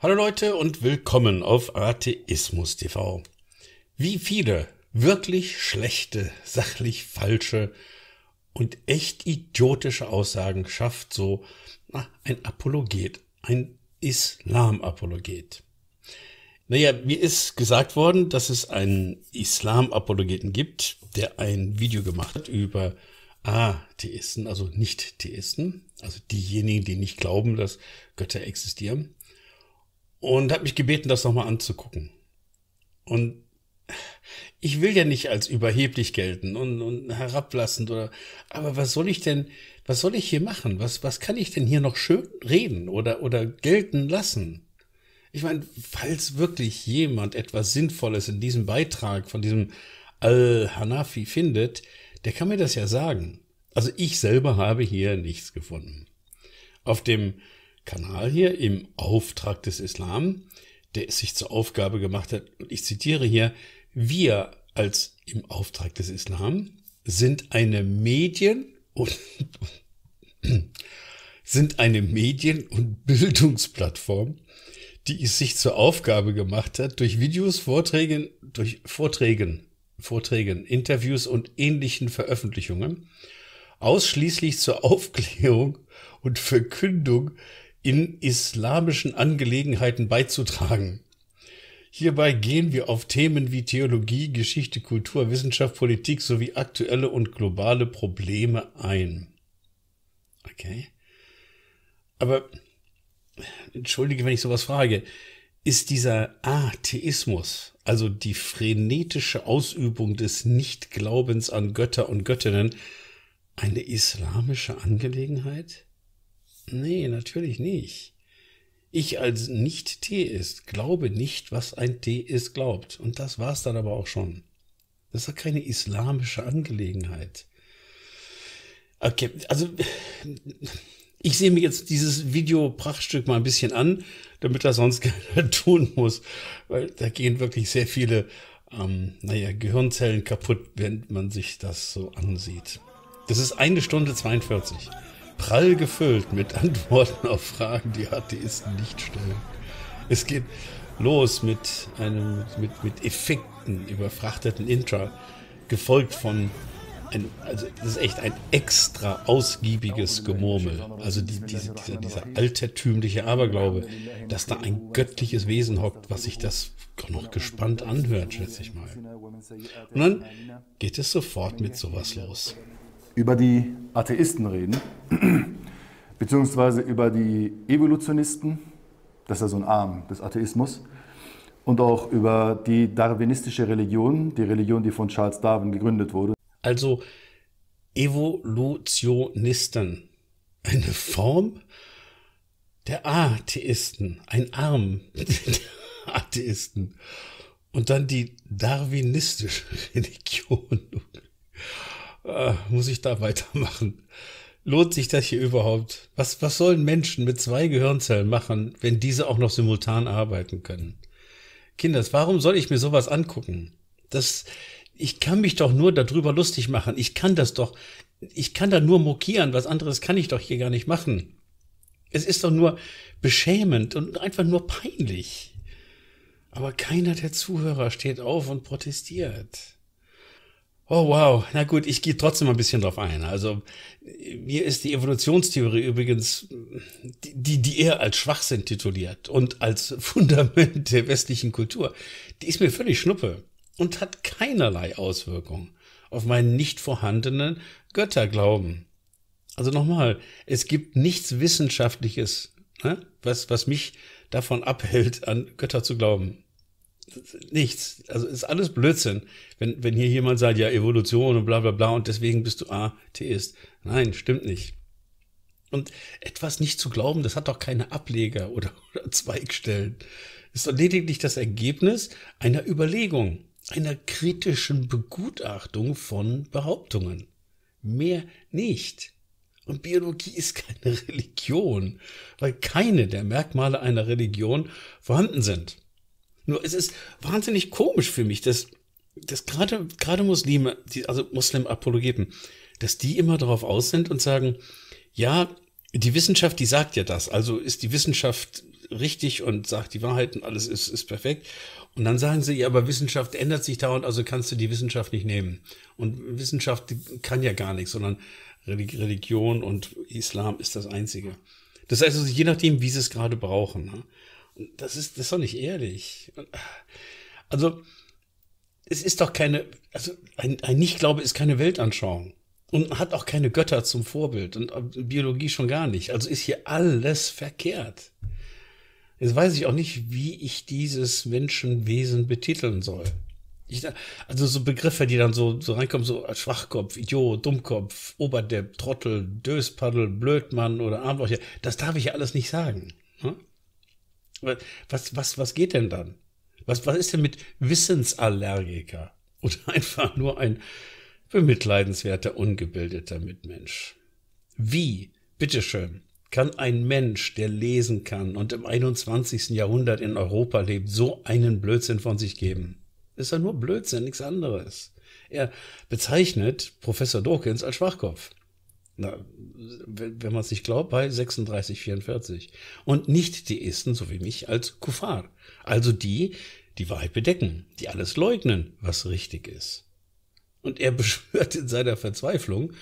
Hallo Leute und willkommen auf Atheismus TV. Wie viele wirklich schlechte, sachlich falsche und echt idiotische Aussagen schafft so na, ein Apologet, ein Islamapologet? Naja, mir ist gesagt worden, dass es einen Islamapologeten gibt, der ein Video gemacht hat über Atheisten, also Nicht-Theisten, also diejenigen, die nicht glauben, dass Götter existieren und hat mich gebeten, das nochmal anzugucken. Und ich will ja nicht als überheblich gelten und, und herablassend oder, aber was soll ich denn, was soll ich hier machen? Was, was kann ich denn hier noch schön reden oder, oder gelten lassen? Ich meine, falls wirklich jemand etwas Sinnvolles in diesem Beitrag von diesem Al-Hanafi findet, der kann mir das ja sagen. Also ich selber habe hier nichts gefunden. Auf dem Kanal hier im Auftrag des Islam, der es sich zur Aufgabe gemacht hat, und ich zitiere hier, wir als im Auftrag des Islam sind eine Medien und sind eine Medien- und Bildungsplattform, die es sich zur Aufgabe gemacht hat, durch Videos, Vorträgen, durch Vorträgen, Vorträgen, Interviews und ähnlichen Veröffentlichungen ausschließlich zur Aufklärung und Verkündung in islamischen Angelegenheiten beizutragen. Hierbei gehen wir auf Themen wie Theologie, Geschichte, Kultur, Wissenschaft, Politik sowie aktuelle und globale Probleme ein. Okay. Aber entschuldige, wenn ich sowas frage, ist dieser Atheismus, also die frenetische Ausübung des Nichtglaubens an Götter und Göttinnen, eine islamische Angelegenheit? Nee, natürlich nicht. Ich als Nicht-Tee ist glaube nicht, was ein Tee ist glaubt. Und das war's dann aber auch schon. Das ist keine islamische Angelegenheit. Okay, also ich sehe mir jetzt dieses Video-Prachtstück mal ein bisschen an, damit das sonst keiner tun muss. Weil da gehen wirklich sehr viele, ähm, naja, Gehirnzellen kaputt, wenn man sich das so ansieht. Das ist eine Stunde 42 prall gefüllt mit Antworten auf Fragen, die Atheisten nicht stellen. Es geht los mit einem mit, mit Effekten überfrachteten Intra, gefolgt von ein, also das ist echt ein extra ausgiebiges Gemurmel. Also die, diese, dieser, dieser altertümliche Aberglaube, dass da ein göttliches Wesen hockt, was sich das noch gespannt anhört, schätze ich mal. Und dann geht es sofort mit sowas los über die Atheisten reden, beziehungsweise über die Evolutionisten, das ist ja so ein Arm des Atheismus, und auch über die darwinistische Religion, die Religion, die von Charles Darwin gegründet wurde. Also Evolutionisten, eine Form der Atheisten, ein Arm der Atheisten. Und dann die darwinistische Religion äh, muss ich da weitermachen? Lohnt sich das hier überhaupt? Was, was sollen Menschen mit zwei Gehirnzellen machen, wenn diese auch noch simultan arbeiten können? Kinders, warum soll ich mir sowas angucken? Das, ich kann mich doch nur darüber lustig machen. Ich kann das doch, ich kann da nur mokieren. Was anderes kann ich doch hier gar nicht machen. Es ist doch nur beschämend und einfach nur peinlich. Aber keiner der Zuhörer steht auf und protestiert. Oh wow, na gut, ich gehe trotzdem ein bisschen drauf ein. Also mir ist die Evolutionstheorie übrigens, die, die er als Schwachsinn tituliert und als Fundament der westlichen Kultur, die ist mir völlig schnuppe und hat keinerlei Auswirkung auf meinen nicht vorhandenen Götterglauben. Also nochmal, es gibt nichts Wissenschaftliches, ne, was, was mich davon abhält, an Götter zu glauben nichts. Also ist alles Blödsinn. Wenn, wenn hier jemand sagt, ja, Evolution und bla bla bla und deswegen bist du Atheist. Nein, stimmt nicht. Und etwas nicht zu glauben, das hat doch keine Ableger oder, oder Zweigstellen. Ist doch lediglich das Ergebnis einer Überlegung, einer kritischen Begutachtung von Behauptungen. Mehr nicht. Und Biologie ist keine Religion, weil keine der Merkmale einer Religion vorhanden sind. Nur es ist wahnsinnig komisch für mich, dass, dass gerade, gerade Muslime, die, also Muslim-Apologeten, dass die immer darauf aus sind und sagen, ja, die Wissenschaft, die sagt ja das. Also ist die Wissenschaft richtig und sagt die Wahrheit und alles ist, ist perfekt. Und dann sagen sie, ja, aber Wissenschaft ändert sich dauernd, also kannst du die Wissenschaft nicht nehmen. Und Wissenschaft kann ja gar nichts, sondern Religion und Islam ist das Einzige. Das heißt also, je nachdem, wie sie es gerade brauchen. Ne? Das ist, das ist doch nicht ehrlich. Also, es ist doch keine, also ein, ein Nichtglaube ist keine Weltanschauung. Und hat auch keine Götter zum Vorbild und Biologie schon gar nicht. Also ist hier alles verkehrt. Jetzt weiß ich auch nicht, wie ich dieses Menschenwesen betiteln soll. Ich, also so Begriffe, die dann so, so reinkommen, so Schwachkopf, Idiot, Dummkopf, Oberdepp, Trottel, Döspaddel, Blödmann oder Armloch, das darf ich ja alles nicht sagen. Ne? Was, was, was geht denn dann? Was, was ist denn mit Wissensallergiker? Oder einfach nur ein bemitleidenswerter, ungebildeter Mitmensch? Wie, bitteschön, kann ein Mensch, der lesen kann und im 21. Jahrhundert in Europa lebt, so einen Blödsinn von sich geben? Ist ja nur Blödsinn, nichts anderes. Er bezeichnet Professor Dawkins als Schwachkopf na, wenn man es nicht glaubt, bei 36, 44. Und Nicht-Theisten, so wie mich, als Kuffar. Also die, die Wahrheit bedecken, die alles leugnen, was richtig ist. Und er beschwört in seiner Verzweiflung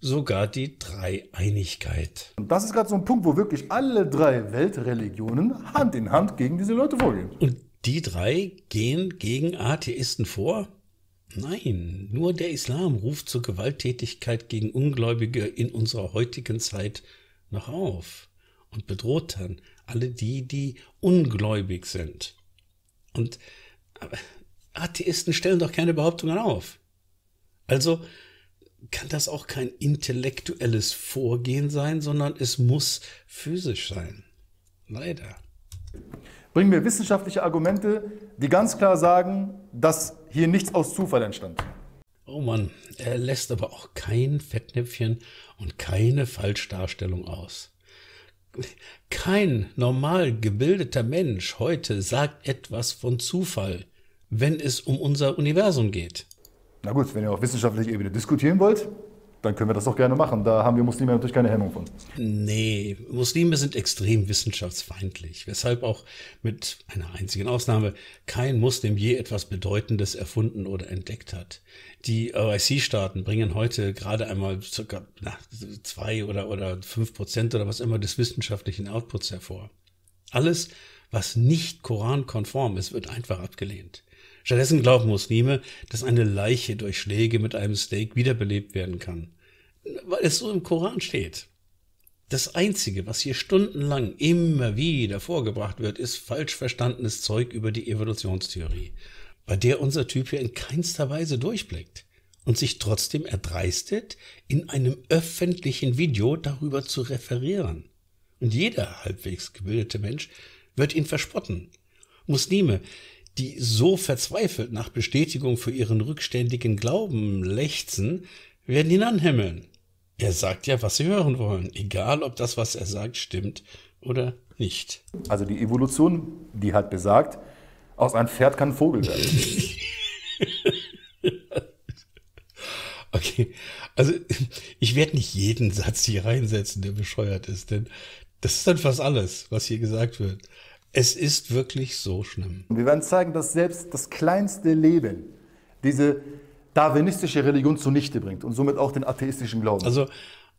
sogar die Dreieinigkeit. Und das ist gerade so ein Punkt, wo wirklich alle drei Weltreligionen Hand in Hand gegen diese Leute vorgehen. Und die drei gehen gegen Atheisten vor Nein, nur der Islam ruft zur Gewalttätigkeit gegen Ungläubige in unserer heutigen Zeit noch auf und bedroht dann alle die, die ungläubig sind. Und Atheisten stellen doch keine Behauptungen auf. Also kann das auch kein intellektuelles Vorgehen sein, sondern es muss physisch sein. Leider. Bring mir wissenschaftliche Argumente, die ganz klar sagen, dass hier nichts aus Zufall entstand. Oh Mann, er lässt aber auch kein Fettnäpfchen und keine Falschdarstellung aus. Kein normal gebildeter Mensch heute sagt etwas von Zufall, wenn es um unser Universum geht. Na gut, wenn ihr auf wissenschaftlicher Ebene diskutieren wollt, dann können wir das doch gerne machen. Da haben wir Muslime natürlich keine Hemmung von. Nee, Muslime sind extrem wissenschaftsfeindlich, weshalb auch mit einer einzigen Ausnahme kein Muslim je etwas Bedeutendes erfunden oder entdeckt hat. Die OIC-Staaten bringen heute gerade einmal circa na, zwei oder, oder fünf Prozent oder was immer des wissenschaftlichen Outputs hervor. Alles, was nicht korankonform ist, wird einfach abgelehnt. Stattdessen glauben Muslime, dass eine Leiche durch Schläge mit einem Steak wiederbelebt werden kann weil es so im Koran steht. Das Einzige, was hier stundenlang immer wieder vorgebracht wird, ist falsch verstandenes Zeug über die Evolutionstheorie, bei der unser Typ hier in keinster Weise durchblickt und sich trotzdem erdreistet, in einem öffentlichen Video darüber zu referieren. Und jeder halbwegs gebildete Mensch wird ihn verspotten. Muslime, die so verzweifelt nach Bestätigung für ihren rückständigen Glauben lechzen, werden ihn anhimmeln. Er sagt ja, was sie hören wollen, egal ob das, was er sagt, stimmt oder nicht. Also die Evolution, die hat besagt, aus einem Pferd kann ein Vogel werden. okay, also ich werde nicht jeden Satz hier reinsetzen, der bescheuert ist, denn das ist dann fast alles, was hier gesagt wird. Es ist wirklich so schlimm. Wir werden zeigen, dass selbst das kleinste Leben, diese darwinistische Religion zunichte bringt und somit auch den atheistischen Glauben. Also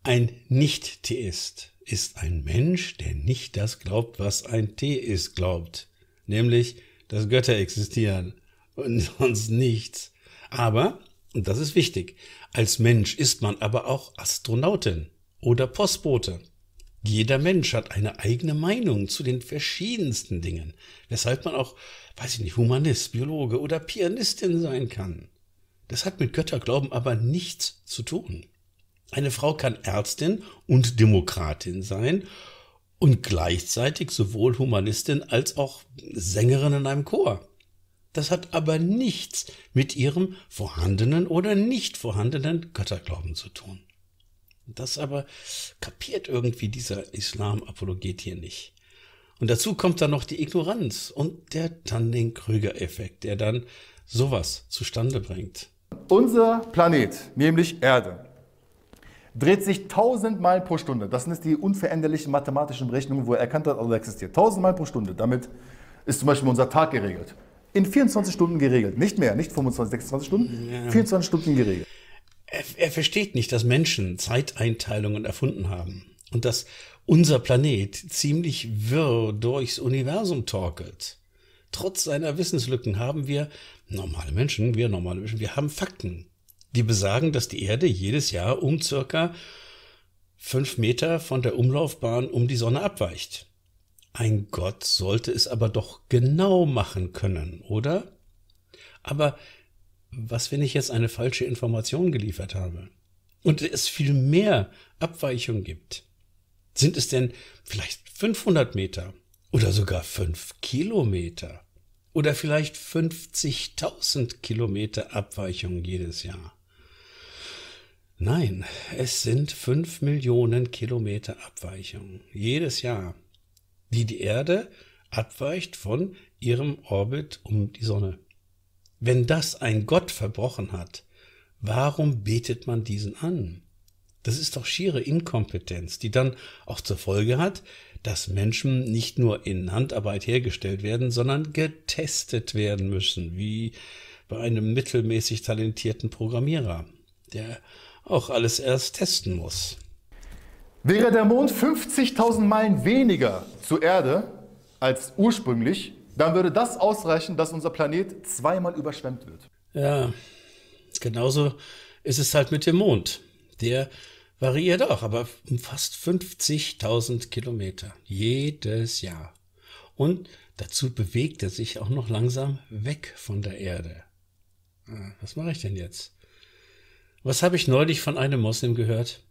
ein Nicht-Theist ist ein Mensch, der nicht das glaubt, was ein Theist glaubt, nämlich, dass Götter existieren und sonst nichts. Aber, und das ist wichtig, als Mensch ist man aber auch Astronautin oder Postbote. Jeder Mensch hat eine eigene Meinung zu den verschiedensten Dingen, weshalb man auch, weiß ich nicht, Humanist, Biologe oder Pianistin sein kann. Das hat mit Götterglauben aber nichts zu tun. Eine Frau kann Ärztin und Demokratin sein und gleichzeitig sowohl Humanistin als auch Sängerin in einem Chor. Das hat aber nichts mit ihrem vorhandenen oder nicht vorhandenen Götterglauben zu tun. Das aber kapiert irgendwie dieser Islam-Apologet hier nicht. Und dazu kommt dann noch die Ignoranz und der tanning Krüger-Effekt, der dann sowas zustande bringt. Unser Planet, nämlich Erde, dreht sich 1000 Mal pro Stunde. Das sind die unveränderlichen mathematischen Berechnungen, wo er erkannt hat, dass also er existiert. 1000 Mal pro Stunde. Damit ist zum Beispiel unser Tag geregelt. In 24 Stunden geregelt. Nicht mehr, nicht 25, 26 Stunden. Ja. 24 Stunden geregelt. Er, er versteht nicht, dass Menschen Zeiteinteilungen erfunden haben und dass unser Planet ziemlich wirr durchs Universum torkelt trotz seiner Wissenslücken haben wir normale Menschen, wir normale Menschen, wir haben Fakten, die besagen, dass die Erde jedes Jahr um circa fünf Meter von der Umlaufbahn um die Sonne abweicht. Ein Gott sollte es aber doch genau machen können, oder? Aber was, wenn ich jetzt eine falsche Information geliefert habe? Und es viel mehr Abweichungen gibt. Sind es denn vielleicht 500 Meter oder sogar 5 Kilometer? oder vielleicht 50.000 Kilometer Abweichung jedes Jahr. Nein, es sind 5 Millionen Kilometer Abweichung jedes Jahr, die die Erde abweicht von ihrem Orbit um die Sonne. Wenn das ein Gott verbrochen hat, warum betet man diesen an? Das ist doch schiere Inkompetenz, die dann auch zur Folge hat, dass Menschen nicht nur in Handarbeit hergestellt werden, sondern getestet werden müssen, wie bei einem mittelmäßig talentierten Programmierer, der auch alles erst testen muss. Wäre der Mond 50.000 Meilen weniger zur Erde als ursprünglich, dann würde das ausreichen, dass unser Planet zweimal überschwemmt wird. Ja, genauso ist es halt mit dem Mond. Der variiert auch, aber um fast 50.000 Kilometer jedes Jahr. Und dazu bewegt er sich auch noch langsam weg von der Erde. Ah, was mache ich denn jetzt? Was habe ich neulich von einem Moslem gehört?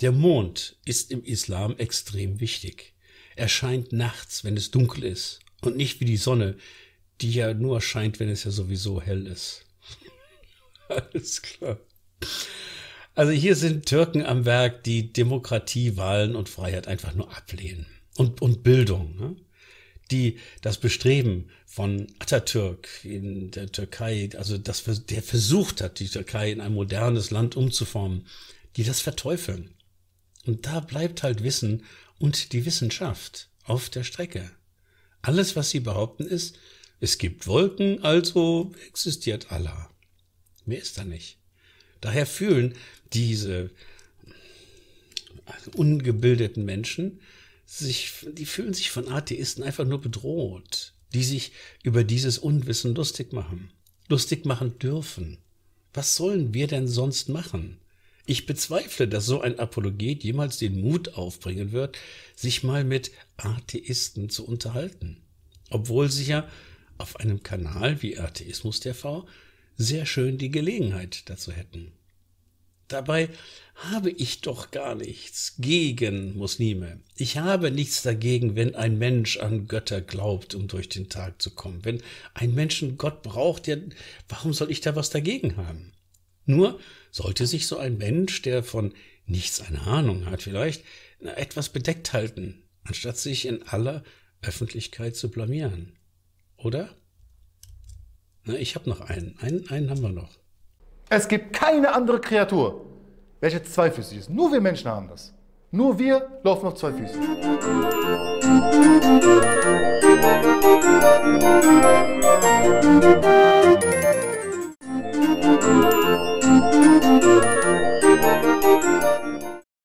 Der Mond ist im Islam extrem wichtig. Er scheint nachts, wenn es dunkel ist, und nicht wie die Sonne, die ja nur scheint, wenn es ja sowieso hell ist. Alles klar. Also hier sind Türken am Werk, die Demokratie, Wahlen und Freiheit einfach nur ablehnen. Und, und Bildung, ne? die das Bestreben von Atatürk in der Türkei, also das, der versucht hat, die Türkei in ein modernes Land umzuformen, die das verteufeln. Und da bleibt halt Wissen und die Wissenschaft auf der Strecke. Alles, was sie behaupten, ist, es gibt Wolken, also existiert Allah. Mehr ist da nicht. Daher fühlen diese also ungebildeten Menschen sich, die fühlen sich von Atheisten einfach nur bedroht, die sich über dieses Unwissen lustig machen, lustig machen dürfen. Was sollen wir denn sonst machen? Ich bezweifle, dass so ein Apologet jemals den Mut aufbringen wird, sich mal mit Atheisten zu unterhalten. Obwohl sie ja auf einem Kanal wie Atheismus TV sehr schön die Gelegenheit dazu hätten. Dabei habe ich doch gar nichts gegen Muslime. Ich habe nichts dagegen, wenn ein Mensch an Götter glaubt, um durch den Tag zu kommen. Wenn ein Menschen Gott braucht, ja, warum soll ich da was dagegen haben? Nur sollte sich so ein Mensch, der von nichts eine Ahnung hat vielleicht, etwas bedeckt halten, anstatt sich in aller Öffentlichkeit zu blamieren. Oder? Na, ich habe noch einen. einen. Einen haben wir noch. Es gibt keine andere Kreatur, welche zweifüßig ist. Nur wir Menschen haben das. Nur wir laufen auf zwei Füßen. Musik